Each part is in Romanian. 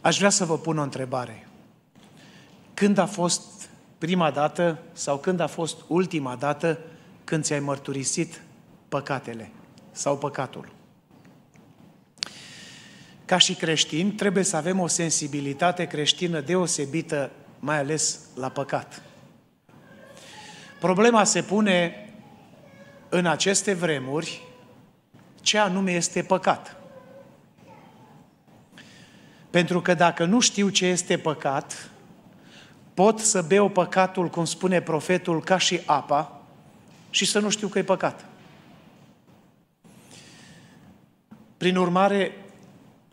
Aș vrea să vă pun o întrebare. Când a fost prima dată sau când a fost ultima dată când ți-ai mărturisit păcatele sau păcatul? Ca și creștini, trebuie să avem o sensibilitate creștină deosebită, mai ales la păcat. Problema se pune în aceste vremuri ce anume este păcat. Pentru că dacă nu știu ce este păcat, pot să beau păcatul, cum spune profetul, ca și apa și să nu știu că e păcat. Prin urmare,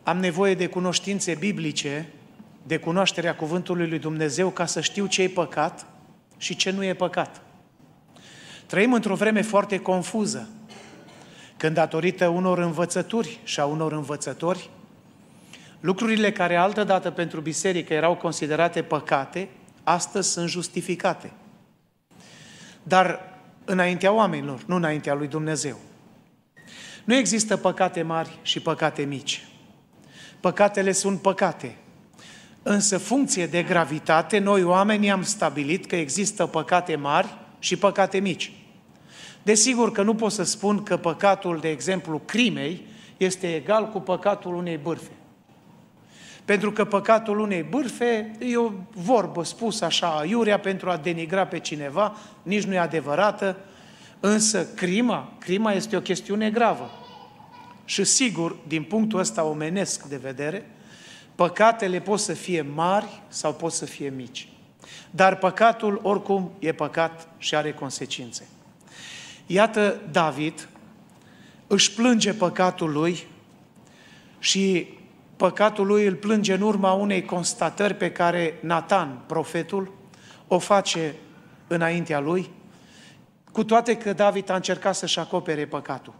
am nevoie de cunoștințe biblice, de cunoașterea cuvântului lui Dumnezeu ca să știu ce e păcat și ce nu e păcat. Trăim într-o vreme foarte confuză, când datorită unor învățături și a unor învățători, Lucrurile care altădată pentru biserică erau considerate păcate, astăzi sunt justificate. Dar înaintea oamenilor, nu înaintea lui Dumnezeu. Nu există păcate mari și păcate mici. Păcatele sunt păcate. Însă, funcție de gravitate, noi oamenii am stabilit că există păcate mari și păcate mici. Desigur că nu pot să spun că păcatul, de exemplu, crimei, este egal cu păcatul unei bârfe. Pentru că păcatul unei bârfe e o vorbă spusă așa, aiurea pentru a denigra pe cineva, nici nu e adevărată, însă crima, crima este o chestiune gravă. Și sigur, din punctul ăsta omenesc de vedere, păcatele pot să fie mari sau pot să fie mici. Dar păcatul, oricum, e păcat și are consecințe. Iată, David își plânge păcatul lui și Păcatul lui îl plânge în urma unei constatări pe care Nathan, profetul, o face înaintea lui, cu toate că David a încercat să-și acopere păcatul.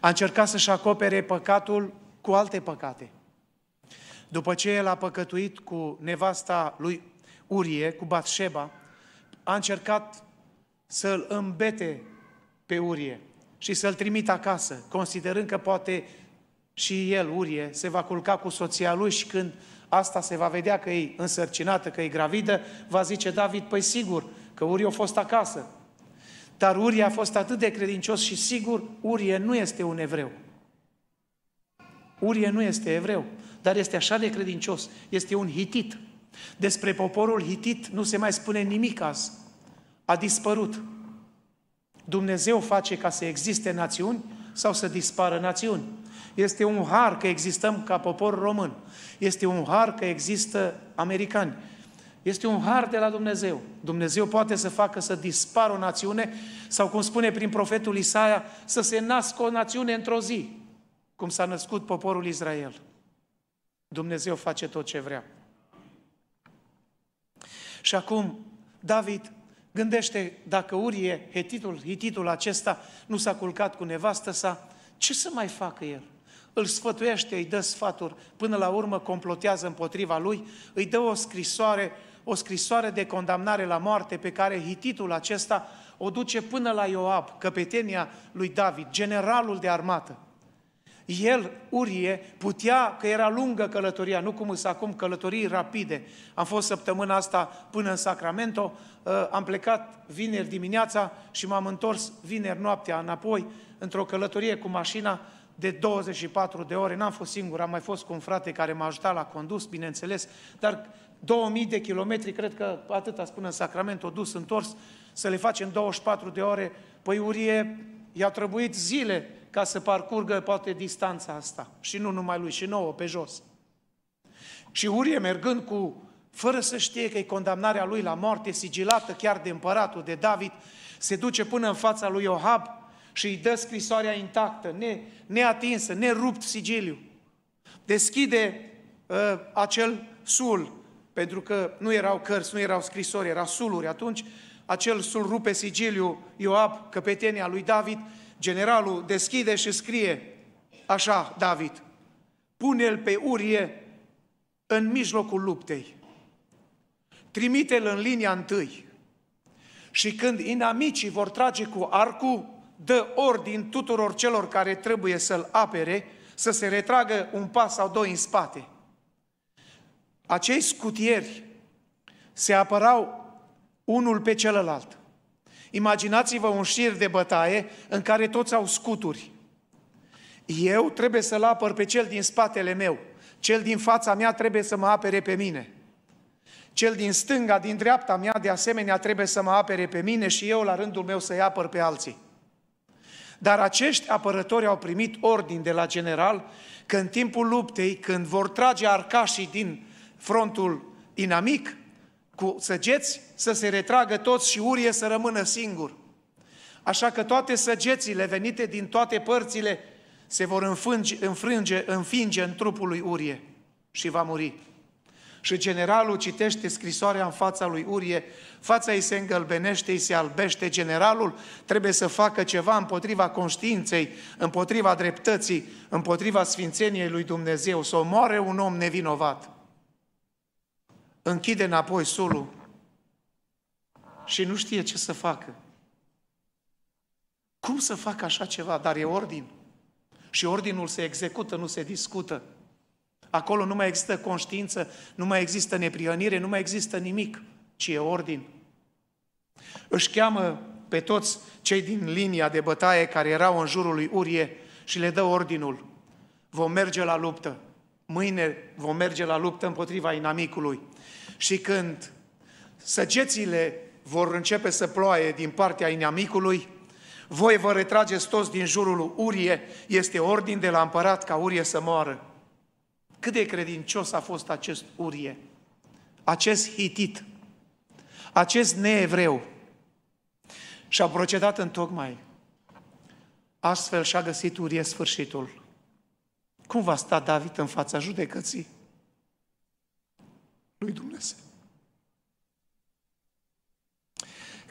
A încercat să-și acopere păcatul cu alte păcate. După ce el a păcătuit cu nevasta lui Urie, cu Batșeba, a încercat să-l îmbete pe Urie și să-l trimit acasă, considerând că poate și el, Urie, se va culca cu soția lui și când asta se va vedea că e însărcinată, că e gravidă, va zice David, păi sigur, că Urie a fost acasă. Dar Urie a fost atât de credincios și sigur, Urie nu este un evreu. Urie nu este evreu, dar este așa de credincios, este un hitit. Despre poporul hitit nu se mai spune nimic azi. A dispărut. Dumnezeu face ca să existe națiuni sau să dispară națiuni. Este un har că existăm ca popor român. Este un har că există americani. Este un har de la Dumnezeu. Dumnezeu poate să facă să dispară o națiune sau, cum spune prin profetul Isaia, să se nască o națiune într-o zi, cum s-a născut poporul Israel. Dumnezeu face tot ce vrea. Și acum, David gândește dacă Urie, hetitul, hititul acesta, nu s-a culcat cu nevastă sa, ce să mai facă el? îl sfătuiește, îi dă sfaturi, până la urmă complotează împotriva lui, îi dă o scrisoare, o scrisoare de condamnare la moarte pe care hititul acesta o duce până la Ioab, căpetenia lui David, generalul de armată. El, Urie, putea, că era lungă călătoria, nu cum însă acum călătorii rapide. Am fost săptămâna asta până în Sacramento, ă, am plecat vineri dimineața și m-am întors vineri noaptea înapoi într-o călătorie cu mașina de 24 de ore. N-am fost singur, am mai fost cu un frate care m-a ajutat la condus, bineînțeles, dar 2000 de kilometri, cred că atâta spune în o dus, întors, să le facem 24 de ore, păi urie, i a trebuit zile ca să parcurgă poate distanța asta. Și nu numai lui, și nouă, pe jos. Și Urie, mergând cu, fără să știe că e condamnarea lui la moarte, sigilată chiar de împăratul de David, se duce până în fața lui Ohab, și îi dă scrisoarea intactă, ne, neatinsă, nerupt sigiliu. Deschide uh, acel sul, pentru că nu erau cărți, nu erau scrisori, erau suluri. Atunci acel sul rupe sigiliu Ioab, căpetenia lui David, generalul deschide și scrie așa, David, pune-l pe Urie în mijlocul luptei, trimite-l în linia întâi și când inamicii vor trage cu arcul, dă ordin tuturor celor care trebuie să-l apere să se retragă un pas sau doi în spate. Acei scutieri se apărau unul pe celălalt. Imaginați-vă un șir de bătaie în care toți au scuturi. Eu trebuie să-l apăr pe cel din spatele meu. Cel din fața mea trebuie să mă apere pe mine. Cel din stânga, din dreapta mea, de asemenea, trebuie să mă apere pe mine și eu, la rândul meu, să-i apăr pe alții. Dar acești apărători au primit ordin de la general că în timpul luptei, când vor trage arcașii din frontul inamic, cu săgeți, să se retragă toți și Urie să rămână singur. Așa că toate săgețile venite din toate părțile se vor înfânge, înfrânge, înfinge în trupul lui Urie și va muri. Și generalul citește scrisoarea în fața lui Urie, fața îi se îngălbenește, îi se albește, generalul trebuie să facă ceva împotriva conștiinței, împotriva dreptății, împotriva sfințeniei lui Dumnezeu, să omoare un om nevinovat. Închide înapoi sulul și nu știe ce să facă. Cum să facă așa ceva? Dar e ordin. Și ordinul se execută, nu se discută. Acolo nu mai există conștiință, nu mai există neprionire, nu mai există nimic, ci e ordin. Își cheamă pe toți cei din linia de bătaie care erau în jurul lui Urie și le dă ordinul. Vom merge la luptă. Mâine vom merge la luptă împotriva inamicului. Și când săgețile vor începe să ploaie din partea inamicului, voi vă retrageți toți din jurul lui Urie, este ordin de la împărat ca Urie să moară. Cât de credincios a fost acest urie, acest hitit, acest neevreu. Și a procedat în tocmai. Astfel și-a găsit urie sfârșitul. Cum va sta David în fața judecății lui Dumnezeu?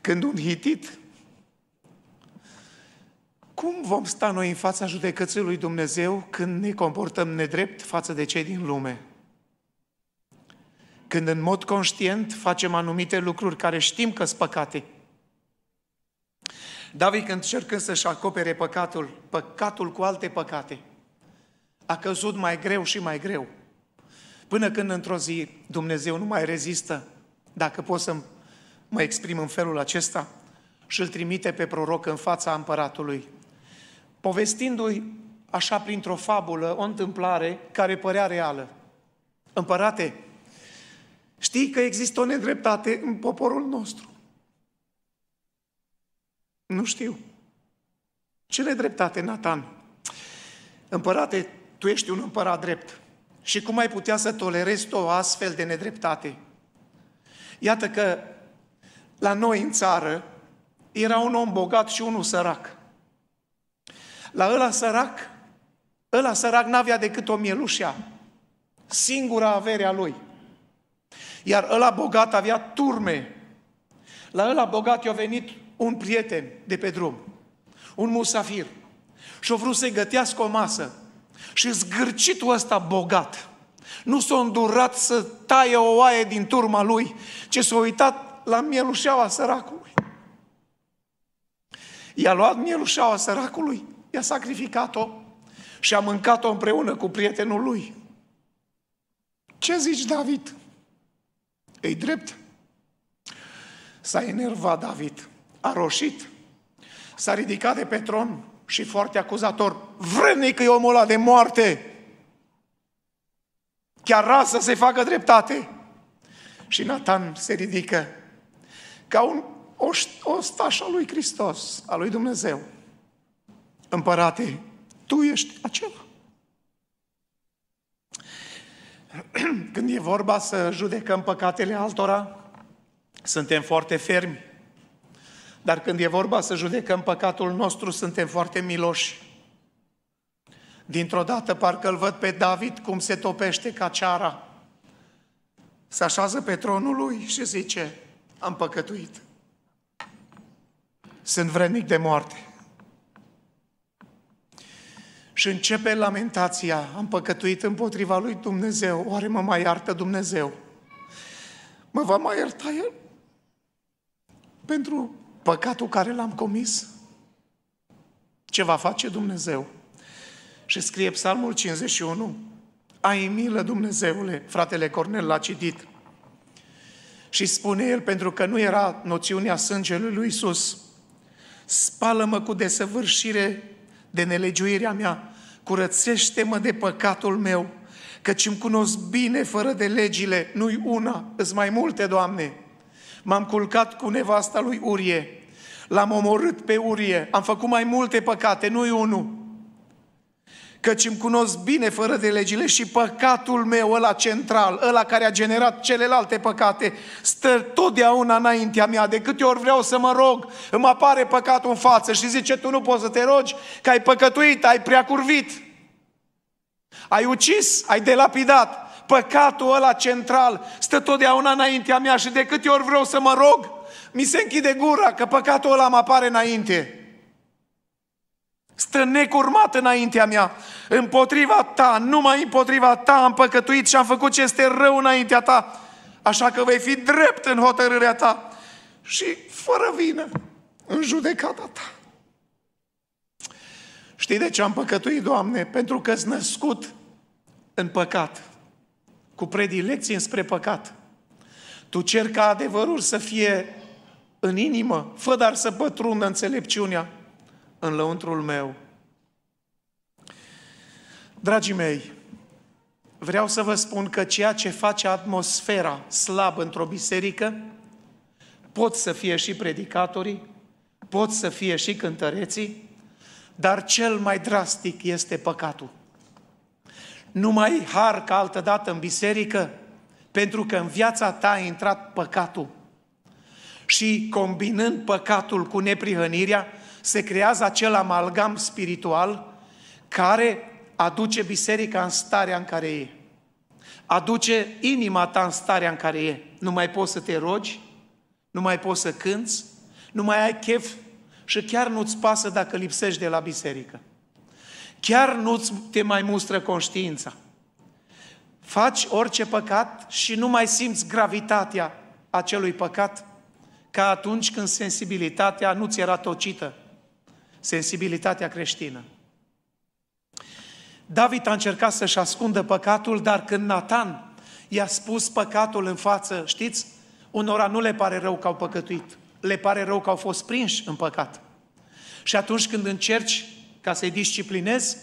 Când un hitit cum vom sta noi în fața judecății lui Dumnezeu când ne comportăm nedrept față de cei din lume? Când în mod conștient facem anumite lucruri care știm că sunt păcate. David, când încercând să-și acopere păcatul, păcatul cu alte păcate, a căzut mai greu și mai greu. Până când într-o zi Dumnezeu nu mai rezistă, dacă pot să mă exprim în felul acesta, și îl trimite pe proroc în fața împăratului povestindu-i așa printr-o fabulă, o întâmplare care părea reală. Împărate, știi că există o nedreptate în poporul nostru. Nu știu. Ce nedreptate, Nathan? Împărate, tu ești un împărat drept. Și cum ai putea să tolerezi o astfel de nedreptate? Iată că la noi în țară era un om bogat și unul sărac. La ăla sărac, ăla sărac n-avea decât o mielușea, singura avere a lui. Iar ăla bogat avea turme. La ăla bogat i-a venit un prieten de pe drum, un musafir, și-a vrut să-i gătească o masă. Și zgârcitul ăsta bogat, nu s-a îndurat să taie o oaie din turma lui, ci s-a uitat la mielușeaua săracului. I-a luat mielușeaua săracului i-a sacrificat-o și a mâncat-o împreună cu prietenul lui. Ce zici, David? Ei drept? S-a enervat David, a roșit, s-a ridicat de pe tron și foarte acuzator, vrednic e omul ăla de moarte, chiar ras să se facă dreptate. Și Nathan se ridică ca un ostaș al lui Hristos, al lui Dumnezeu. Împărate, tu ești acela. Când e vorba să judecăm păcatele altora, suntem foarte fermi. Dar când e vorba să judecăm păcatul nostru, suntem foarte miloși. Dintr-o dată parcă îl văd pe David cum se topește ca ceara. Se așează pe tronul lui și zice, am păcătuit. Sunt vrednic de moarte și începe lamentația, am păcătuit împotriva lui Dumnezeu, oare mă mai iartă Dumnezeu? Mă va mai ierta El pentru păcatul care l-am comis? Ce va face Dumnezeu? Și scrie Psalmul 51, ai milă Dumnezeule, fratele Cornel l-a citit. Și spune el, pentru că nu era noțiunea sângelui lui Iisus, spală-mă cu desăvârșire de nelegiuirea mea curățește-mă de păcatul meu, căci îmi cunosc bine fără de legile, nu-i una, îți mai multe, Doamne. M-am culcat cu nevasta lui Urie, l-am omorât pe Urie, am făcut mai multe păcate, nu-i unul căci îmi cunosc bine fără de legile și păcatul meu, ăla central, ăla care a generat celelalte păcate, stă totdeauna înaintea mea. De câte ori vreau să mă rog, îmi apare păcatul în față și zice, tu nu poți să te rogi, că ai păcătuit, ai preacurvit, ai ucis, ai delapidat. Păcatul ăla central stă totdeauna înaintea mea și de câte ori vreau să mă rog, mi se închide gura că păcatul ăla mă apare înainte. Stă necurmat înaintea mea. Împotriva ta, numai împotriva ta am păcătuit și am făcut ce este rău înaintea ta. Așa că vei fi drept în hotărârea ta și fără vină în judecata ta. Știi de ce am păcătuit, Doamne? Pentru că-ți născut în păcat, cu predilecție înspre păcat. Tu cer ca adevărul să fie în inimă, fă dar să pătrundă înțelepciunea în lăuntrul meu. Dragii mei, vreau să vă spun că ceea ce face atmosfera slab într-o biserică, pot să fie și predicatorii, pot să fie și cântăreții, dar cel mai drastic este păcatul. Nu mai har ca altădată în biserică, pentru că în viața ta a intrat păcatul. Și combinând păcatul cu neprihănirea, se creează acel amalgam spiritual care aduce biserica în starea în care e. Aduce inima ta în starea în care e. Nu mai poți să te rogi, nu mai poți să cânți, nu mai ai chef și chiar nu-ți pasă dacă lipsești de la biserică. Chiar nu te mai mustră conștiința. Faci orice păcat și nu mai simți gravitatea acelui păcat ca atunci când sensibilitatea nu ți era tocită sensibilitatea creștină. David a încercat să-și ascundă păcatul, dar când Nathan i-a spus păcatul în față, știți, unora nu le pare rău că au păcătuit, le pare rău că au fost prinși în păcat. Și atunci când încerci ca să-i disciplinezi,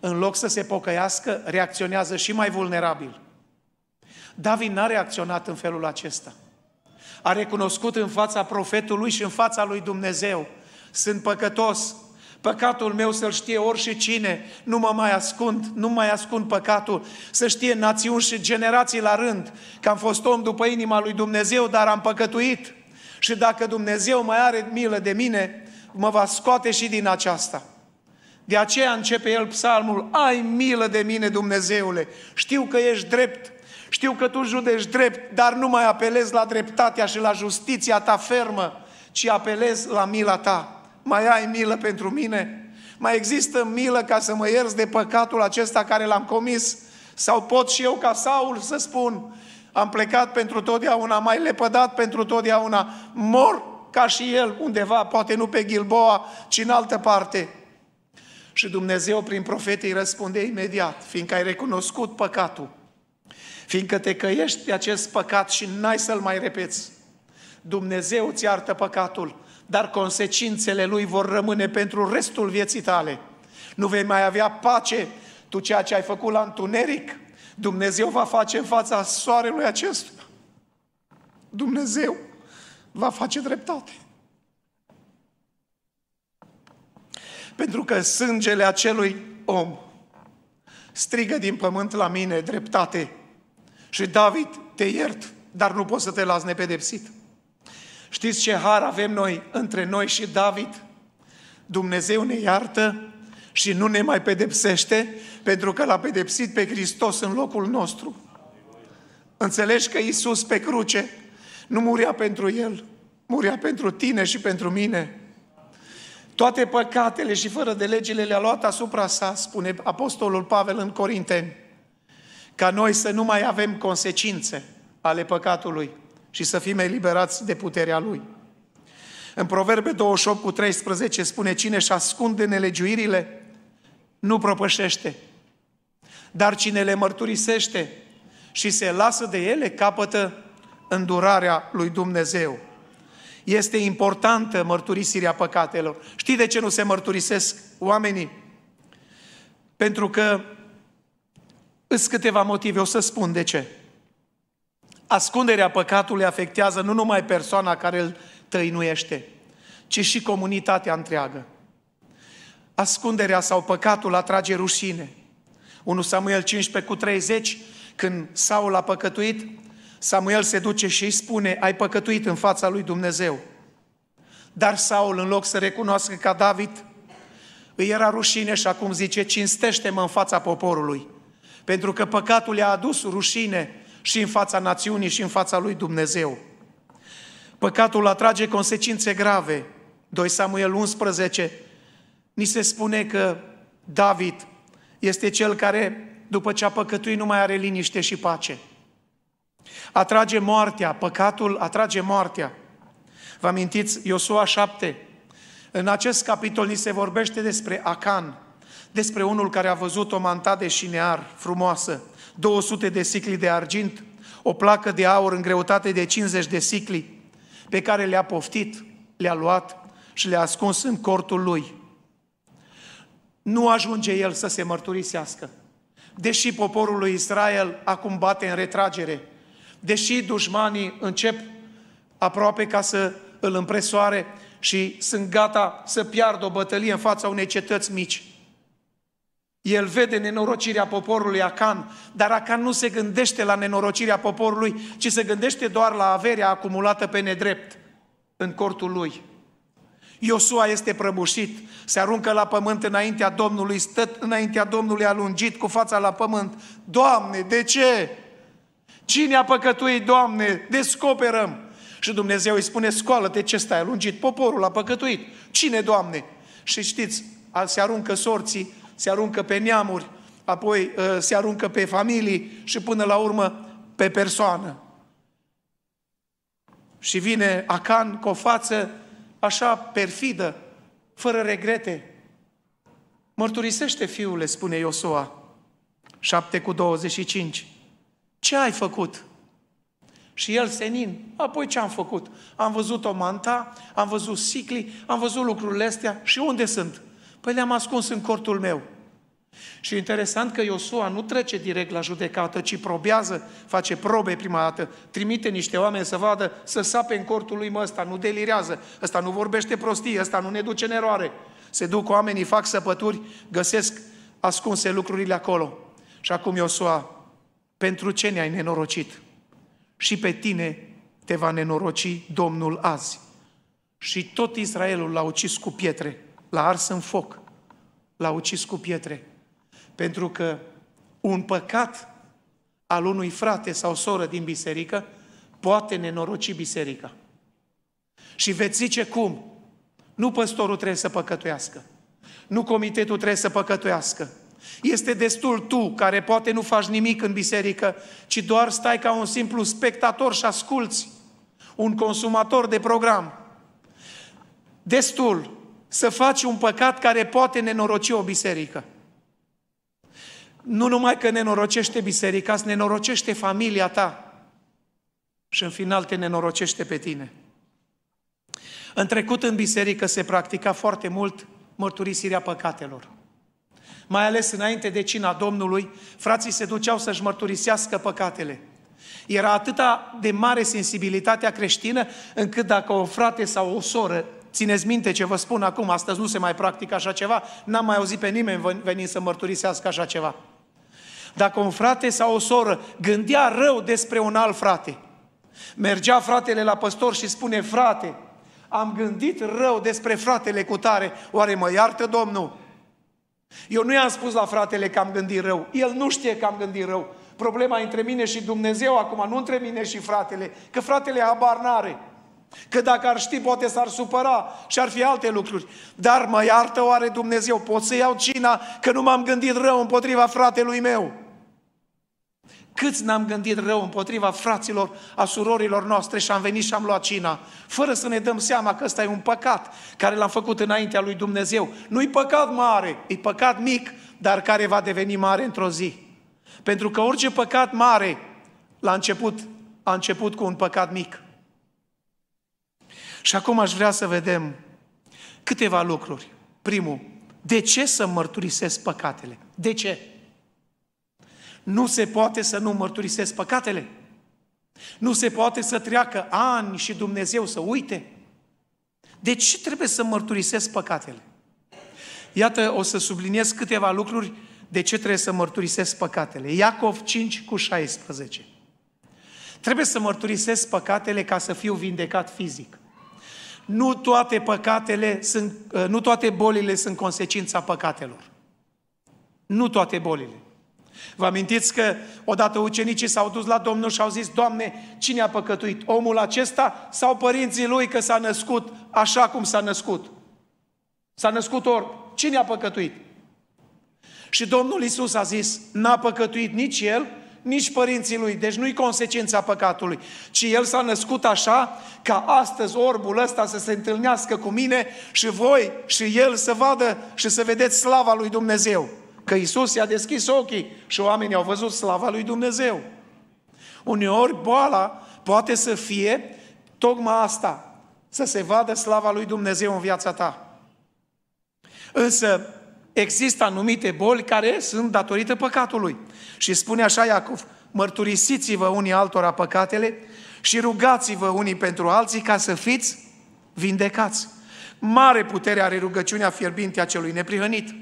în loc să se pocăiască, reacționează și mai vulnerabil. David n-a reacționat în felul acesta. A recunoscut în fața profetului și în fața lui Dumnezeu sunt păcătos, păcatul meu să-l știe orice cine, nu mă mai ascund, nu mai ascund păcatul, să știe națiuni și generații la rând că am fost om după inima lui Dumnezeu, dar am păcătuit. Și dacă Dumnezeu mai are milă de mine, mă va scoate și din aceasta. De aceea începe el psalmul, ai milă de mine Dumnezeule, știu că ești drept, știu că tu judești drept, dar nu mai apelez la dreptatea și la justiția ta fermă, ci apelez la mila ta mai ai milă pentru mine? Mai există milă ca să mă ierți de păcatul acesta care l-am comis? Sau pot și eu ca Saul să spun, am plecat pentru totdeauna, mai lepădat pentru totdeauna, mor ca și el undeva, poate nu pe Gilboa, ci în altă parte. Și Dumnezeu prin profetii îi răspunde imediat, fiindcă ai recunoscut păcatul, fiindcă te căiești de acest păcat și n-ai să-l mai repeți. Dumnezeu ți iartă păcatul, dar consecințele lui vor rămâne pentru restul vieții tale. Nu vei mai avea pace. Tu ceea ce ai făcut la întuneric, Dumnezeu va face în fața soarelui acest. Dumnezeu va face dreptate. Pentru că sângele acelui om strigă din pământ la mine dreptate. Și David, te iert, dar nu poți să te las nepedepsit. Știți ce har avem noi între noi și David? Dumnezeu ne iartă și nu ne mai pedepsește pentru că l-a pedepsit pe Hristos în locul nostru. Înțelegi că Isus pe cruce nu murea pentru El, murea pentru tine și pentru mine. Toate păcatele și fără de legile le-a luat asupra sa, spune Apostolul Pavel în Corinteni, ca noi să nu mai avem consecințe ale păcatului și să fim eliberați de puterea Lui. În Proverbe 28 cu 13 spune, cine își ascunde nelegiuirile, nu propășește. Dar cine le mărturisește și se lasă de ele, capătă îndurarea lui Dumnezeu. Este importantă mărturisirea păcatelor. Știi de ce nu se mărturisesc oamenii? Pentru că îți câteva motive, o să spun de ce. Ascunderea păcatului afectează nu numai persoana care îl tăinuiește, ci și comunitatea întreagă. Ascunderea sau păcatul atrage rușine. 1 Samuel 15 cu 30, când Saul a păcătuit, Samuel se duce și îi spune, ai păcătuit în fața lui Dumnezeu. Dar Saul, în loc să recunoască ca David, îi era rușine și acum zice, cinstește-mă în fața poporului. Pentru că păcatul i-a adus rușine și în fața națiunii și în fața lui Dumnezeu. Păcatul atrage consecințe grave. 2 Samuel 11 ni se spune că David este cel care, după ce a păcătuit, nu mai are liniște și pace. Atrage moartea, păcatul atrage moartea. Vă amintiți Iosua 7? În acest capitol ni se vorbește despre Acan, despre unul care a văzut o mantade și near frumoasă. 200 de sicli de argint, o placă de aur în greutate de 50 de sicli, pe care le-a poftit, le-a luat și le-a ascuns în cortul lui. Nu ajunge el să se mărturisească. Deși poporul lui Israel acum bate în retragere, deși dușmanii încep aproape ca să îl împresoare și sunt gata să piardă o bătălie în fața unei cetăți mici, el vede nenorocirea poporului Acan, dar Acan nu se gândește la nenorocirea poporului, ci se gândește doar la averea acumulată pe nedrept în cortul lui. Iosua este prăbușit, se aruncă la pământ înaintea Domnului, stă înaintea Domnului alungit cu fața la pământ. Doamne, de ce? Cine a păcătuit, Doamne? Descoperăm! Și Dumnezeu îi spune, scoală-te ce stai alungit, poporul a păcătuit. Cine, Doamne? Și știți, se aruncă sorții se aruncă pe neamuri, apoi uh, se aruncă pe familii și până la urmă pe persoană. Și vine Acan cu o față așa perfidă, fără regrete. Mărturisește, fiule, spune Iosua, 7 cu 25. Ce ai făcut? Și el senin. Apoi ce am făcut? Am văzut o manta, am văzut sicli, am văzut lucrurile astea și unde sunt? Păi le-am ascuns în cortul meu. Și interesant că Iosua nu trece direct la judecată, ci probează, face probe prima dată, trimite niște oameni să vadă, să sape în cortul lui, mă, ăsta nu delirează, ăsta nu vorbește prostii, ăsta nu ne duce în eroare. Se duc oamenii, fac săpături, găsesc ascunse lucrurile acolo. Și acum Iosua, pentru ce ne-ai nenorocit? Și pe tine te va nenoroci Domnul azi. Și tot Israelul l-a ucis cu pietre l-a ars în foc, l-a ucis cu pietre. Pentru că un păcat al unui frate sau soră din biserică poate nenoroci biserica. Și veți zice cum? Nu păstorul trebuie să păcătuiască. Nu comitetul trebuie să păcătuiască. Este destul tu, care poate nu faci nimic în biserică, ci doar stai ca un simplu spectator și asculți, un consumator de program. Destul să faci un păcat care poate nenoroci o biserică. Nu numai că nenorocește biserica, îți nenorocește familia ta și în final te nenorocește pe tine. În trecut în biserică se practica foarte mult mărturisirea păcatelor. Mai ales înainte de cina Domnului, frații se duceau să-și mărturisească păcatele. Era atâta de mare sensibilitatea creștină încât dacă o frate sau o soră Țineți minte ce vă spun acum, astăzi nu se mai practică așa ceva, n-am mai auzit pe nimeni venind să mărturisească așa ceva. Dacă un frate sau o soră gândea rău despre un alt frate, mergea fratele la păstor și spune, frate, am gândit rău despre fratele cu tare, oare mă iartă Domnul? Eu nu i-am spus la fratele că am gândit rău, el nu știe că am gândit rău. Problema între mine și Dumnezeu acum, nu între mine și fratele, că fratele habar n-are. Că dacă ar ști, poate s-ar supăra și ar fi alte lucruri. Dar mă iartă oare Dumnezeu? Pot să iau cina că nu m-am gândit rău împotriva fratelui meu? Câți n-am gândit rău împotriva fraților, a surorilor noastre și am venit și am luat cina, fără să ne dăm seama că ăsta e un păcat care l-am făcut înaintea lui Dumnezeu. Nu-i păcat mare, e păcat mic, dar care va deveni mare într-o zi. Pentru că orice păcat mare, la început, a început cu un păcat mic. Și acum aș vrea să vedem câteva lucruri. Primul, de ce să mărturisesc păcatele? De ce? Nu se poate să nu mărturisesc păcatele. Nu se poate să treacă ani și Dumnezeu să uite. De ce trebuie să mărturisesc păcatele? Iată, o să subliniez câteva lucruri de ce trebuie să mărturisesc păcatele. Iacov 5 cu 16. Trebuie să mărturisesc păcatele ca să fiu vindecat fizic nu toate păcatele sunt, ă, nu toate bolile sunt consecința păcatelor. Nu toate bolile. Vă amintiți că odată ucenicii s-au dus la Domnul și au zis, Doamne, cine a păcătuit? Omul acesta sau părinții lui că s-a născut așa cum s-a născut? S-a născut orb. Cine a păcătuit? Și Domnul Isus a zis, n-a păcătuit nici el nici părinții lui, deci nu-i consecința păcatului, ci el s-a născut așa ca astăzi orbul ăsta să se întâlnească cu mine și voi și el să vadă și să vedeți slava lui Dumnezeu. Că Isus i-a deschis ochii și oamenii au văzut slava lui Dumnezeu. Uneori boala poate să fie tocmai asta, să se vadă slava lui Dumnezeu în viața ta. Însă există anumite boli care sunt datorită păcatului. Și spune așa Iacov, mărturisiți-vă unii altora păcatele și rugați-vă unii pentru alții ca să fiți vindecați. Mare putere are rugăciunea fierbinte a celui neprihănit.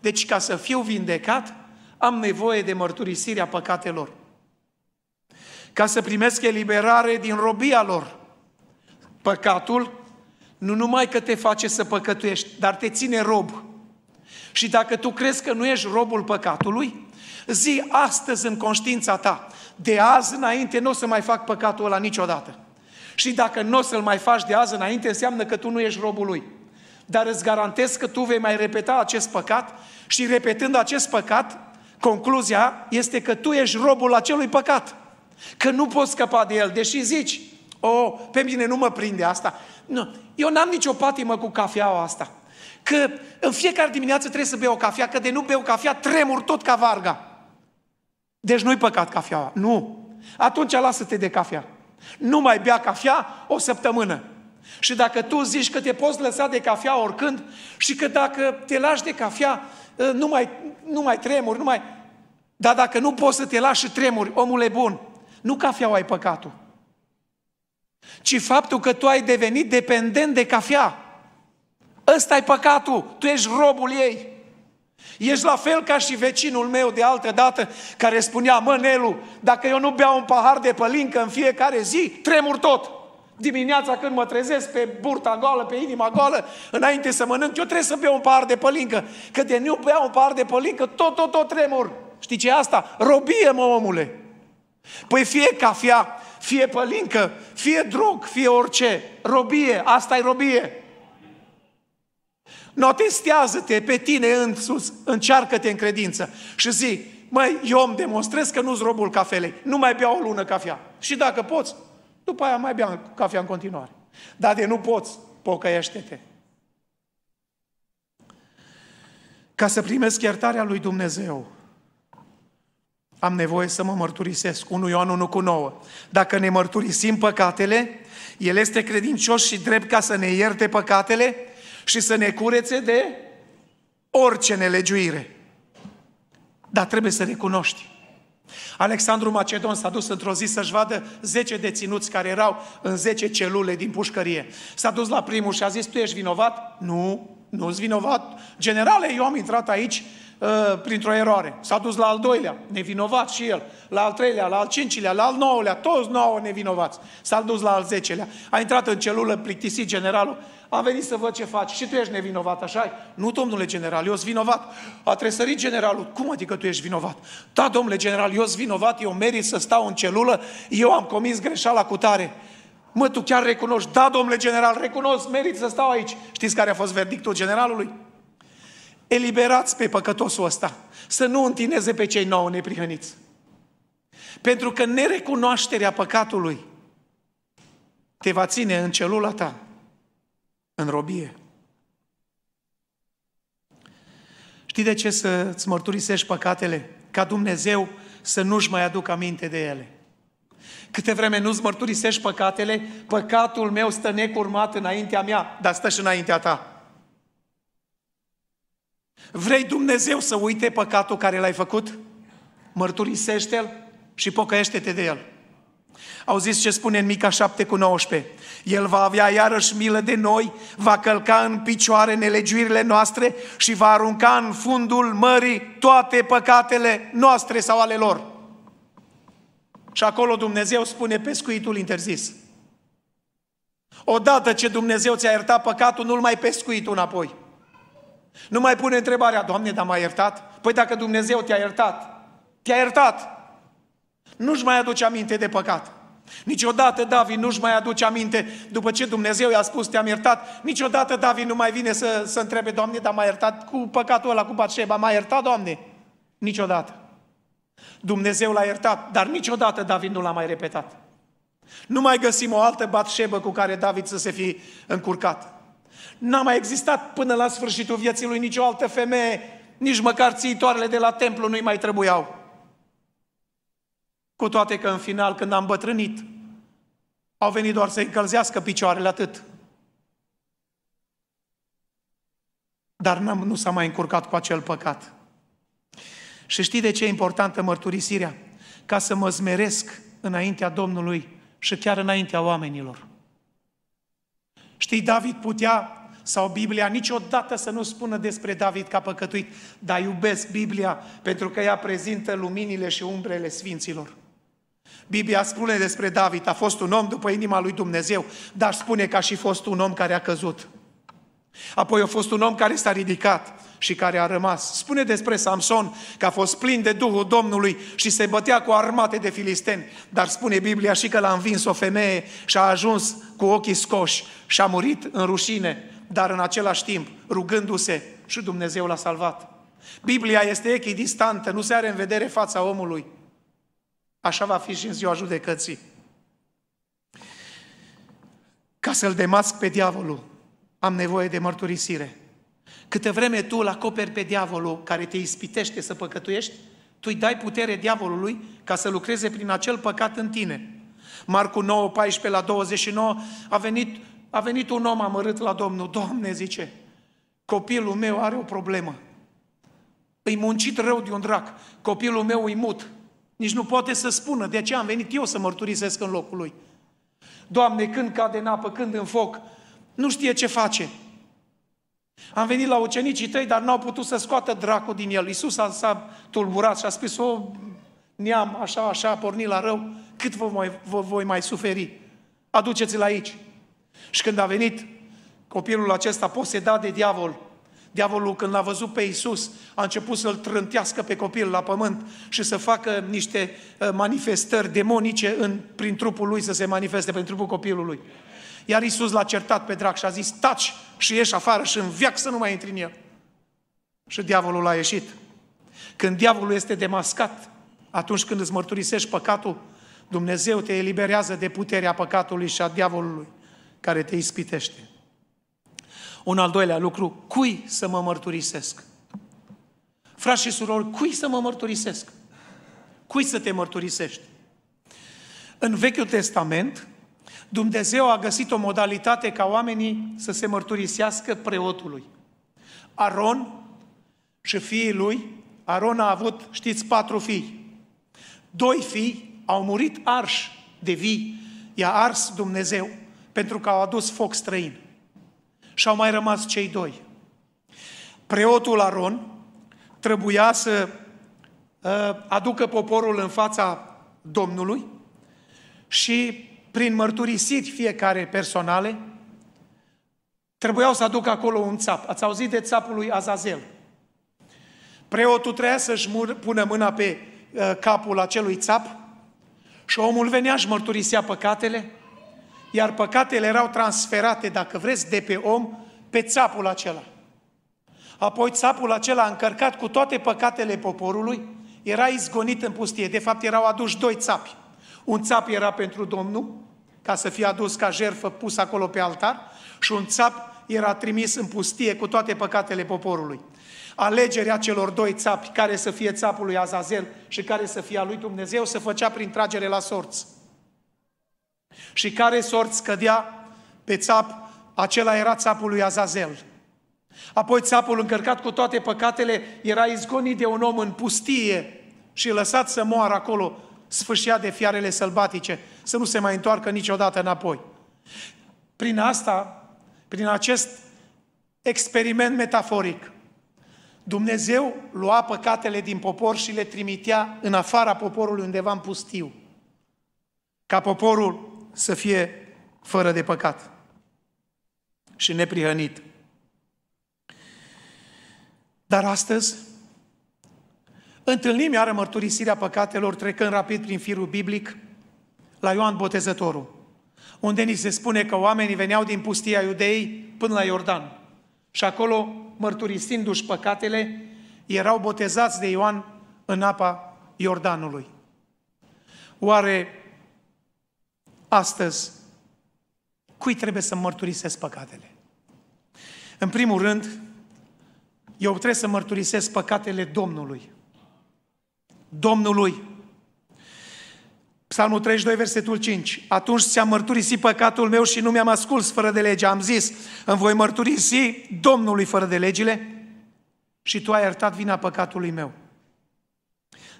Deci ca să fiu vindecat, am nevoie de mărturisirea păcatelor. Ca să primesc eliberare din robia lor. Păcatul nu numai că te face să păcătuiești, dar te ține rob. Și dacă tu crezi că nu ești robul păcatului, zi astăzi în conștiința ta, de azi înainte nu o să mai fac păcatul ăla niciodată. Și dacă nu o să-l mai faci de azi înainte, înseamnă că tu nu ești robul lui. Dar îți garantez că tu vei mai repeta acest păcat și repetând acest păcat, concluzia este că tu ești robul acelui păcat. Că nu poți scăpa de el, deși zici, o, oh, pe mine nu mă prinde asta. Nu, eu n-am nicio patimă cu cafeaua asta că în fiecare dimineață trebuie să beau o cafea, că de nu beau cafea tremur tot ca varga. Deci nu-i păcat cafea, Nu. Atunci lasă-te de cafea. Nu mai bea cafea o săptămână. Și dacă tu zici că te poți lăsa de cafea oricând și că dacă te lași de cafea, ă, nu mai, nu mai tremuri, nu mai... Dar dacă nu poți să te lași și tremuri, omule bun, nu cafea ai păcatul, ci faptul că tu ai devenit dependent de cafea ăsta e păcatul, tu ești robul ei. Ești la fel ca și vecinul meu de altă dată care spunea, mă Nelu, dacă eu nu beau un pahar de pălincă în fiecare zi, tremur tot. Dimineața când mă trezesc pe burta goală, pe inima goală, înainte să mănânc, eu trebuie să beau un pahar de pălincă. Că de nu beau un pahar de pălincă, tot, tot, tot tremur. Știi ce asta? Robie, mă, omule! Păi fie cafea, fie pălincă, fie drog, fie orice. Robie, asta e robie. No, testează-te pe tine sus, încearcă-te în credință și zi, măi, eu îmi demonstrez că nu ți robul cafelei, nu mai beau o lună cafea. Și dacă poți, după aia mai bea cafea în continuare. Dar de nu poți, pocăiește-te. Ca să primesc iertarea lui Dumnezeu, am nevoie să mă mărturisesc. 1 Ioan 1 cu 9. Dacă ne mărturisim păcatele, El este credincios și drept ca să ne ierte păcatele și să ne curețe de orice nelegiuire. Dar trebuie să recunoști. Alexandru Macedon s-a dus într-o zi să-și vadă 10 deținuți care erau în 10 celule din pușcărie. S-a dus la primul și a zis, tu ești vinovat? Nu, nu ești vinovat. Generale, eu am intrat aici uh, printr-o eroare. S-a dus la al doilea, nevinovat și el. La al treilea, la al cincilea, la al nouălea, toți nouă nevinovați. S-a dus la al zecelea. A intrat în celulă plictisit generalul am venit să văd ce faci. Și tu ești nevinovat, așa Nu, domnule general, eu sunt vinovat. A tresărit generalul. Cum adică tu ești vinovat? Da, domnule general, eu sunt vinovat, eu merit să stau în celulă, eu am comis greșeala cu tare. Mă, tu chiar recunoști? Da, domnule general, recunosc, merit să stau aici. Știți care a fost verdictul generalului? Eliberați pe păcătosul ăsta, să nu întineze pe cei nouă neprihăniți. Pentru că nerecunoașterea păcatului te va ține în celula ta în robie. Știi de ce să-ți mărturisești păcatele? Ca Dumnezeu să nu-și mai aducă aminte de ele. Câte vreme nu-ți mărturisești păcatele, păcatul meu stă necurmat înaintea mea, dar stă și înaintea ta. Vrei Dumnezeu să uite păcatul care l-ai făcut? Mărturisește-l și pocăiește-te de el. Auziți ce spune în Mica 7 cu 19. El va avea iarăși milă de noi, va călca în picioare nelegiuirile noastre și va arunca în fundul mării toate păcatele noastre sau ale lor. Și acolo Dumnezeu spune pescuitul interzis. Odată ce Dumnezeu ți-a iertat păcatul, nu-l mai pescuit înapoi. Nu mai pune întrebarea, Doamne, dar m-a iertat? Păi dacă Dumnezeu te-a iertat, te-a iertat, nu-și mai aduce aminte de păcat. Niciodată David nu-și mai aduce aminte după ce Dumnezeu i-a spus te-am iertat, niciodată David nu mai vine să, să întrebe, Doamne, dar m-a iertat cu păcatul ăla, cu Batșeba, m-a iertat, Doamne? Niciodată. Dumnezeu l-a iertat, dar niciodată David nu l-a mai repetat. Nu mai găsim o altă Batșebă cu care David să se fi încurcat. N-a mai existat până la sfârșitul vieții lui nicio altă femeie, nici măcar țiitoarele de la templu nu-i mai trebuiau. Cu toate că în final, când am bătrânit, au venit doar să încălzească picioarele atât. Dar nu s-a mai încurcat cu acel păcat. Și știi de ce e importantă mărturisirea? Ca să mă zmeresc înaintea Domnului și chiar înaintea oamenilor. Știi, David putea, sau Biblia, niciodată să nu spună despre David ca păcătuit, dar iubesc Biblia pentru că ea prezintă luminile și umbrele Sfinților. Biblia spune despre David, a fost un om după inima lui Dumnezeu, dar spune că a și fost un om care a căzut. Apoi a fost un om care s-a ridicat și care a rămas. Spune despre Samson că a fost plin de Duhul Domnului și se bătea cu armate de filisteni, dar spune Biblia și că l-a învins o femeie și a ajuns cu ochii scoși și a murit în rușine, dar în același timp rugându-se și Dumnezeu l-a salvat. Biblia este echidistantă, nu se are în vedere fața omului. Așa va fi și în ziua judecății. Ca să-l demasc pe diavolul, am nevoie de mărturisire. Câte vreme tu îl acoperi pe diavolul care te ispitește să păcătuiești, tu îi dai putere diavolului ca să lucreze prin acel păcat în tine. Marcu 9, 14 la 29, a venit, a venit un om amărât la Domnul. Doamne, zice, copilul meu are o problemă. Îi muncit rău de un drac. Copilul meu îi mut. Nici nu poate să spună, de aceea am venit eu să mărturisesc în locul lui. Doamne, când cade în apă, când în foc, nu știe ce face. Am venit la ucenicii tăi, dar n-au putut să scoată dracul din el. Iisus a, s-a tulburat și a spus, o, neam, așa, așa, a pornit la rău, cât vă, mai, vă voi mai suferi? Aduceți-l aici. Și când a venit copilul acesta posedat de diavol, Diavolul când l-a văzut pe Isus, a început să-l trântească pe copil la pământ și să facă niște uh, manifestări demonice în, prin trupul lui, să se manifeste prin trupul copilului. Iar Isus l-a certat pe drac și a zis, taci și ieși afară și în viac să nu mai intri în el. Și diavolul a ieșit. Când diavolul este demascat, atunci când îți mărturisești păcatul, Dumnezeu te eliberează de puterea păcatului și a diavolului care te ispitește. Un al doilea lucru, cui să mă mărturisesc? Frați și surori, cui să mă mărturisesc? Cui să te mărturisești? În Vechiul Testament, Dumnezeu a găsit o modalitate ca oamenii să se mărturisească preotului. Aron și fiii lui, Aron a avut, știți, patru fii. Doi fii au murit arși de vii, i-a ars Dumnezeu pentru că au adus foc străin și au mai rămas cei doi. Preotul Aron trebuia să ă, aducă poporul în fața Domnului și prin mărturisiri fiecare personale, trebuiau să aducă acolo un țap. Ați auzit de țapul lui Azazel. Preotul trebuia să-și pună mâna pe ă, capul acelui țap și omul venea și mărturisea păcatele iar păcatele erau transferate, dacă vreți, de pe om pe țapul acela. Apoi țapul acela încărcat cu toate păcatele poporului era izgonit în pustie. De fapt, erau aduși doi țapi. Un țap era pentru Domnul, ca să fie adus ca jerfă pus acolo pe altar, și un țap era trimis în pustie cu toate păcatele poporului. Alegerea celor doi țapi, care să fie țapul lui Azazel și care să fie a lui Dumnezeu, se făcea prin tragere la sorți. Și care sort scădea pe țap? Acela era țapul lui Azazel. Apoi țapul încărcat cu toate păcatele era izgonit de un om în pustie și lăsat să moară acolo, sfârșia de fiarele sălbatice, să nu se mai întoarcă niciodată înapoi. Prin asta, prin acest experiment metaforic, Dumnezeu lua păcatele din popor și le trimitea în afara poporului undeva în pustiu, ca poporul să fie fără de păcat și neprihănit. Dar astăzi întâlnim iară mărturisirea păcatelor trecând rapid prin firul biblic la Ioan Botezătorul, unde ni se spune că oamenii veneau din pustia Iudei până la Iordan. Și acolo, mărturisindu-și păcatele, erau botezați de Ioan în apa Iordanului. Oare astăzi, cui trebuie să mărturisesc păcatele? În primul rând, eu trebuie să mărturisesc păcatele Domnului. Domnului. Psalmul 32, versetul 5. Atunci ți-am mărturisit păcatul meu și nu mi-am ascuns fără de lege. Am zis, îmi voi mărturisi Domnului fără de legile și tu ai iertat vina păcatului meu.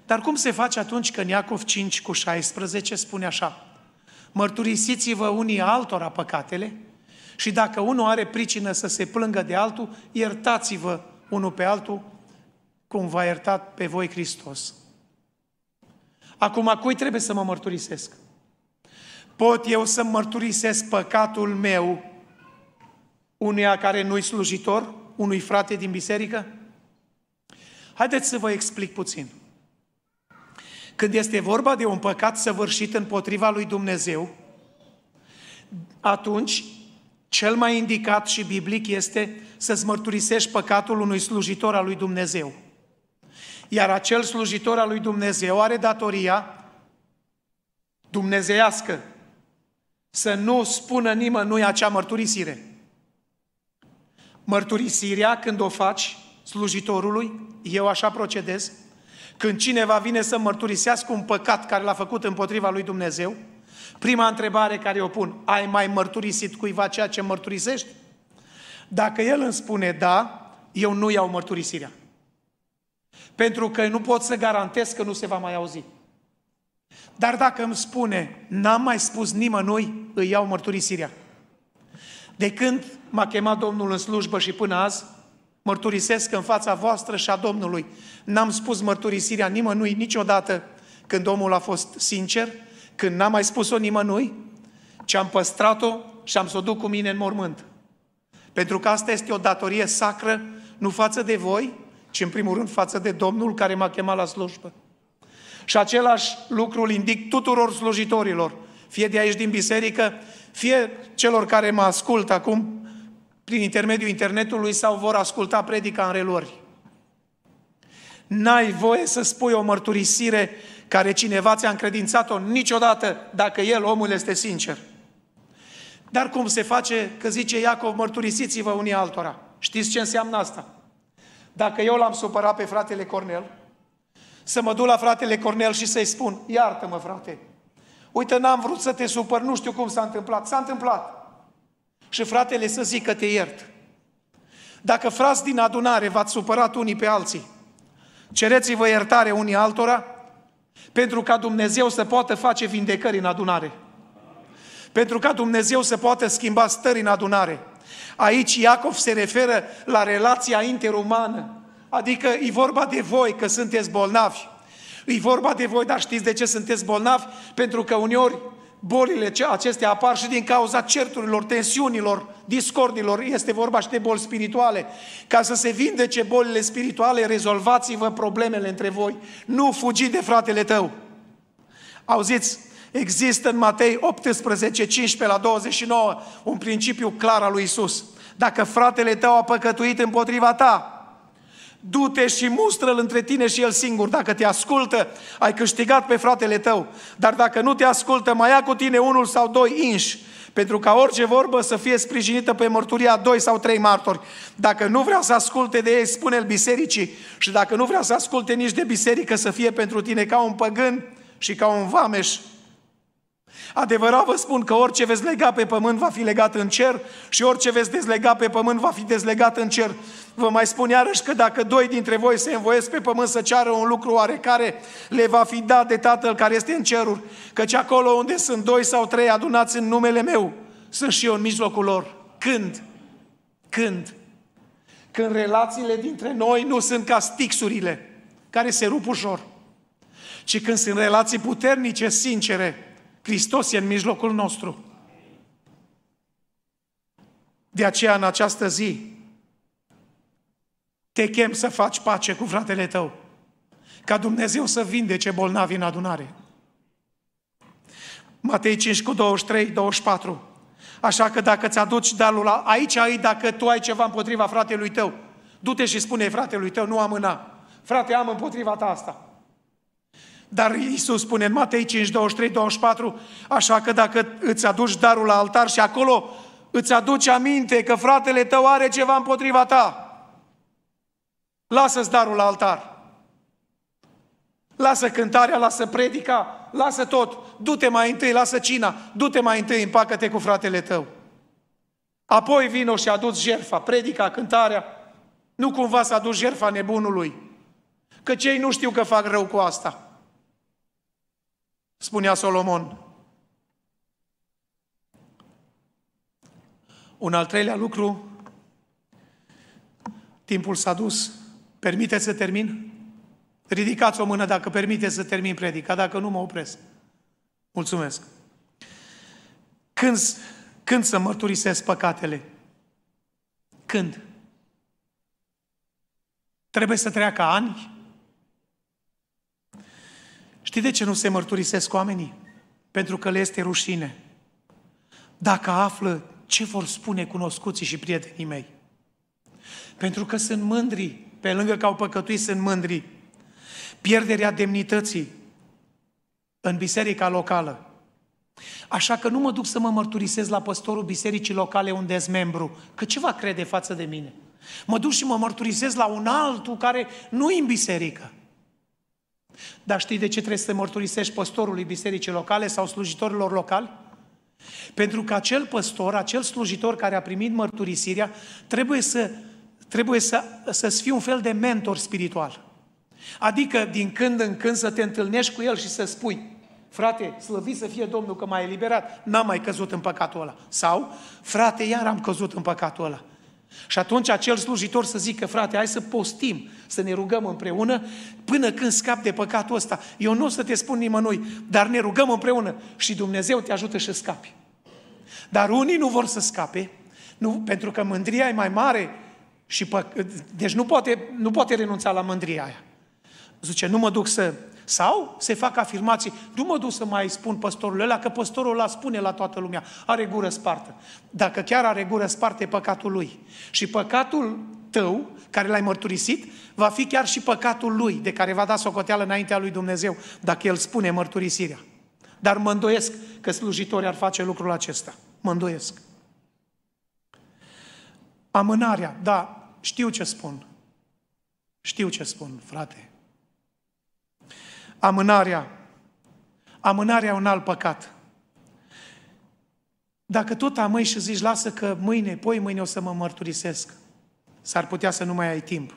Dar cum se face atunci când Iacov 5 cu 16 spune așa? mărturisiți-vă unii altora păcatele și dacă unul are pricină să se plângă de altul, iertați-vă unul pe altul cum v-a iertat pe voi Hristos. Acum, cui trebuie să mă mărturisesc? Pot eu să mărturisesc păcatul meu unuia care nu-i slujitor, unui frate din biserică? Haideți să vă explic puțin. Când este vorba de un păcat săvârșit împotriva lui Dumnezeu, atunci cel mai indicat și biblic este să-ți mărturisești păcatul unui slujitor al lui Dumnezeu. Iar acel slujitor al lui Dumnezeu are datoria dumnezeiască să nu spună nimănui acea mărturisire. Mărturisirea, când o faci slujitorului, eu așa procedez, când cineva vine să mărturisească un păcat care l-a făcut împotriva lui Dumnezeu, prima întrebare care o pun, ai mai mărturisit cuiva ceea ce mărturisești? Dacă el îmi spune da, eu nu iau mărturisirea. Pentru că nu pot să garantez că nu se va mai auzi. Dar dacă îmi spune, n-am mai spus nimănui, îi iau mărturisirea. De când m-a chemat Domnul în slujbă și până azi, Mărturisesc în fața voastră și a Domnului. N-am spus mărturisirea nimănui niciodată când omul a fost sincer, când n-am mai spus-o nimănui, ci am păstrat-o și am să o duc cu mine în mormânt. Pentru că asta este o datorie sacră, nu față de voi, ci în primul rând față de Domnul care m-a chemat la slujbă. Și același lucru îl indic tuturor slujitorilor, fie de aici din biserică, fie celor care mă ascult acum prin intermediul internetului sau vor asculta predica în relori. N-ai voie să spui o mărturisire care cineva ți-a încredințat-o niciodată dacă el, omul, este sincer. Dar cum se face că zice Iacov, mărturisiți-vă unii altora. Știți ce înseamnă asta? Dacă eu l-am supărat pe fratele Cornel, să mă duc la fratele Cornel și să-i spun, iartă-mă frate, uite, n-am vrut să te supăr, nu știu cum s-a întâmplat. S-a întâmplat și fratele să zică te iert. Dacă frați din adunare v-ați supărat unii pe alții, cereți-vă iertare unii altora, pentru ca Dumnezeu să poată face vindecări în adunare. Pentru ca Dumnezeu să poată schimba stări în adunare. Aici Iacov se referă la relația interumană, adică e vorba de voi că sunteți bolnavi. E vorba de voi, dar știți de ce sunteți bolnavi? Pentru că uneori bolile acestea apar și din cauza certurilor, tensiunilor, discordilor, este vorba și de boli spirituale. Ca să se vindece bolile spirituale, rezolvați-vă problemele între voi. Nu fugi de fratele tău. Auziți, există în Matei 18, 15 la 29 un principiu clar al lui Isus. Dacă fratele tău a păcătuit împotriva ta, Du-te și mustră-l între tine și el singur. Dacă te ascultă, ai câștigat pe fratele tău. Dar dacă nu te ascultă, mai ia cu tine unul sau doi inși pentru ca orice vorbă să fie sprijinită pe mărturia a doi sau trei martori. Dacă nu vrea să asculte de ei, spune-l bisericii și dacă nu vrea să asculte nici de biserică, să fie pentru tine ca un păgân și ca un vameș Adevărat vă spun că orice veți lega pe pământ va fi legat în cer și orice veți dezlega pe pământ va fi dezlegat în cer. Vă mai spun iarăși că dacă doi dintre voi se învoiesc pe pământ să ceară un lucru oarecare, le va fi dat de Tatăl care este în ceruri, căci acolo unde sunt doi sau trei adunați în numele meu, sunt și eu în mijlocul lor. Când? Când? Când relațiile dintre noi nu sunt ca stixurile, care se rup ușor, ci când sunt relații puternice, sincere, Hristos e în mijlocul nostru. De aceea, în această zi, te chem să faci pace cu fratele tău, ca Dumnezeu să vindece bolnavi în adunare. Matei 5 cu 23, 24. Așa că dacă ți aduci dalul aici, ai dacă tu ai ceva împotriva fratelui tău, du-te și spune fratelui tău, nu am Frate, am împotriva ta asta. Dar Iisus spune în Matei 5, 23, 24, așa că dacă îți aduci darul la altar și acolo îți aduci aminte că fratele tău are ceva împotriva ta, lasă-ți darul la altar. Lasă cântarea, lasă predica, lasă tot. Du-te mai întâi, lasă cina, du-te mai întâi, împacă-te cu fratele tău. Apoi vino și aduți jerfa, predica, cântarea. Nu cumva să aduci jerfa nebunului. Că cei nu știu că fac rău cu asta spunea Solomon. Un al treilea lucru, timpul s-a dus. Permiteți să termin? Ridicați o mână dacă permiteți să termin predica, dacă nu mă opresc. Mulțumesc. Când, când să mărturisesc păcatele? Când? Trebuie să treacă ani? Știi de ce nu se mărturisesc oamenii? Pentru că le este rușine. Dacă află ce vor spune cunoscuții și prietenii mei. Pentru că sunt mândri, pe lângă că au păcătuit, sunt mândri. Pierderea demnității în biserica locală. Așa că nu mă duc să mă mărturisesc la păstorul bisericii locale unde sunt membru, că ce va crede față de mine? Mă duc și mă mărturisesc la un altul care nu e în biserică. Dar știi de ce trebuie să mărturisești păstorului bisericii locale sau slujitorilor locali? Pentru că acel păstor, acel slujitor care a primit mărturisirea, trebuie să trebuie să, să-ți fii un fel de mentor spiritual. Adică din când în când să te întâlnești cu el și să spui, frate, slăvit să fie Domnul că m-a eliberat, n-am mai căzut în păcatul ăla. Sau, frate, iar am căzut în păcatul ăla. Și atunci acel slujitor să zică, frate, hai să postim, să ne rugăm împreună până când scap de păcatul ăsta. Eu nu o să te spun nimănui, dar ne rugăm împreună și Dumnezeu te ajută și scapi. Dar unii nu vor să scape, nu, pentru că mândria e mai mare și pă, deci nu poate, nu poate renunța la mândria aia. Zice, nu mă duc să sau se fac afirmații, nu mă duc să mai spun păstorul ăla, că păstorul ăla spune la toată lumea, are gură spartă. Dacă chiar are gură spartă, e păcatul lui. Și păcatul tău, care l-ai mărturisit, va fi chiar și păcatul lui, de care va da socoteală înaintea lui Dumnezeu, dacă el spune mărturisirea. Dar mă îndoiesc că slujitorii ar face lucrul acesta. Mă îndoiesc. Amânarea, da, știu ce spun. Știu ce spun, frate. Amânarea. Amânarea e un alt păcat. Dacă tot amâi și zici, lasă că mâine, poi mâine o să mă mărturisesc, s-ar putea să nu mai ai timp.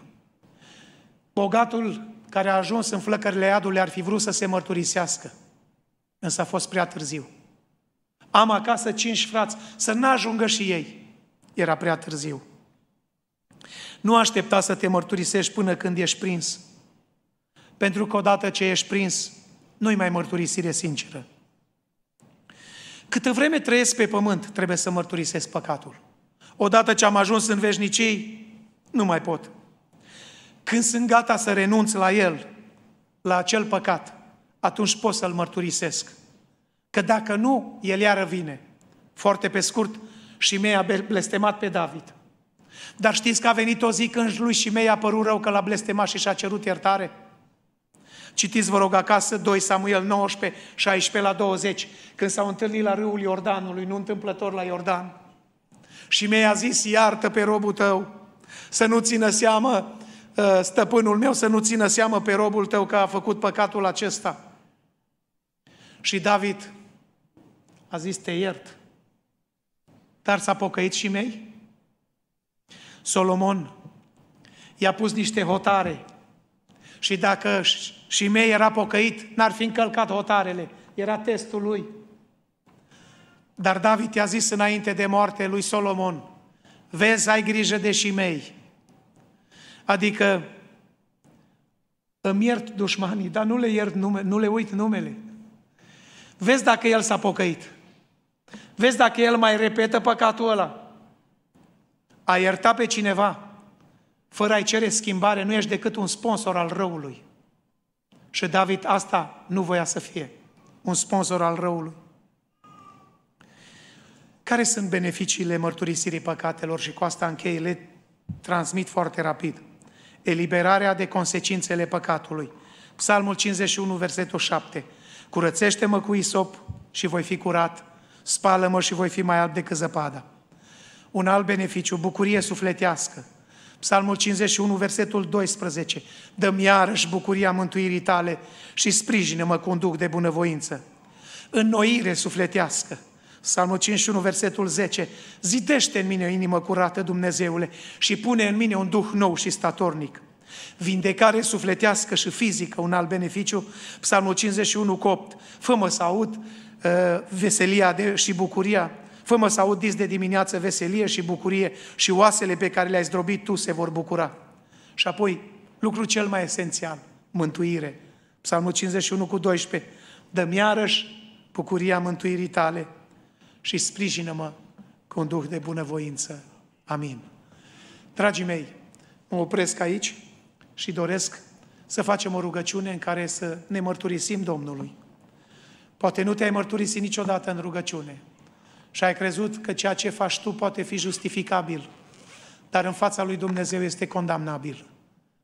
Bogatul care a ajuns în flăcările iadului ar fi vrut să se mărturisească, însă a fost prea târziu. Am acasă cinci frați, să n-ajungă și ei. Era prea târziu. Nu aștepta să te mărturisești până când ești prins pentru că odată ce ești prins, nu-i mai mărturisire sinceră. Câtă vreme trăiesc pe pământ, trebuie să mărturisesc păcatul. Odată ce am ajuns în veșnicii, nu mai pot. Când sunt gata să renunț la el, la acel păcat, atunci pot să-l mărturisesc. Că dacă nu, el iară vine. Foarte pe scurt, și mei a blestemat pe David. Dar știți că a venit o zi când lui și mei a părut rău că l-a blestemat și și-a cerut iertare? Citiți, vă rog, acasă 2 Samuel 19, 16 la 20, când s-au întâlnit la râul Iordanului, nu întâmplător la Iordan. Și mi-a zis, iartă pe robul tău, să nu țină seamă ă, stăpânul meu, să nu țină seamă pe robul tău că a făcut păcatul acesta. Și David a zis, te iert. Dar s-a pocăit și mei? Solomon i-a pus niște hotare și dacă și mie era pocăit, n-ar fi încălcat hotarele. Era testul lui. Dar David i-a zis înainte de moarte lui Solomon, vezi, ai grijă de și mei. Adică îmi iert dușmanii, dar nu le, iert nume, nu le uit numele. Vezi dacă el s-a pocăit. Vezi dacă el mai repetă păcatul ăla. A iertat pe cineva fără a-i cere schimbare, nu ești decât un sponsor al răului. Și David asta nu voia să fie, un sponsor al răului. Care sunt beneficiile mărturisirii păcatelor? Și cu asta închei, le transmit foarte rapid. Eliberarea de consecințele păcatului. Psalmul 51, versetul 7. Curățește-mă cu isop și voi fi curat, spală-mă și voi fi mai alb decât zăpada. Un alt beneficiu, bucurie sufletească, Psalmul 51, versetul 12. Dă-mi iarăși bucuria mântuirii tale și sprijină-mă cu un duc de bunăvoință. Înnoire sufletească. Psalmul 51, versetul 10. Zidește în mine o inimă curată, Dumnezeule, și pune în mine un duh nou și statornic. Vindecare sufletească și fizică, un alt beneficiu. Psalmul 51, 8. Fă-mă să aud uh, veselia de, și bucuria Fă-mă să audiți de dimineață veselie și bucurie și oasele pe care le-ai zdrobit tu se vor bucura. Și apoi, lucru cel mai esențial, mântuire. Psalmul 51 cu 12. Dă-mi iarăși bucuria mântuirii tale și sprijină-mă cu un duh de bunăvoință. Amin. Dragii mei, mă opresc aici și doresc să facem o rugăciune în care să ne mărturisim Domnului. Poate nu te-ai mărturisit niciodată în rugăciune, și ai crezut că ceea ce faci tu poate fi justificabil, dar în fața lui Dumnezeu este condamnabil.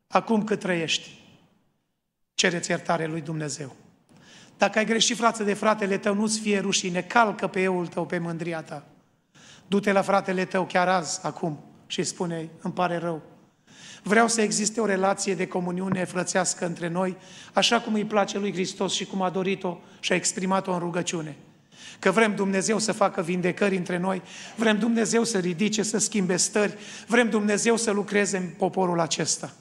Acum cât trăiești, cereți iertare lui Dumnezeu. Dacă ai greșit față de fratele tău, nu-ți fie rușine, calcă pe euul tău, pe mândria ta. Du-te la fratele tău chiar azi, acum, și spune, îmi pare rău. Vreau să existe o relație de comuniune frățească între noi, așa cum îi place lui Hristos și cum a dorit-o și a exprimat-o în rugăciune. Că vrem Dumnezeu să facă vindecări între noi, vrem Dumnezeu să ridice, să schimbe stări, vrem Dumnezeu să lucreze în poporul acesta.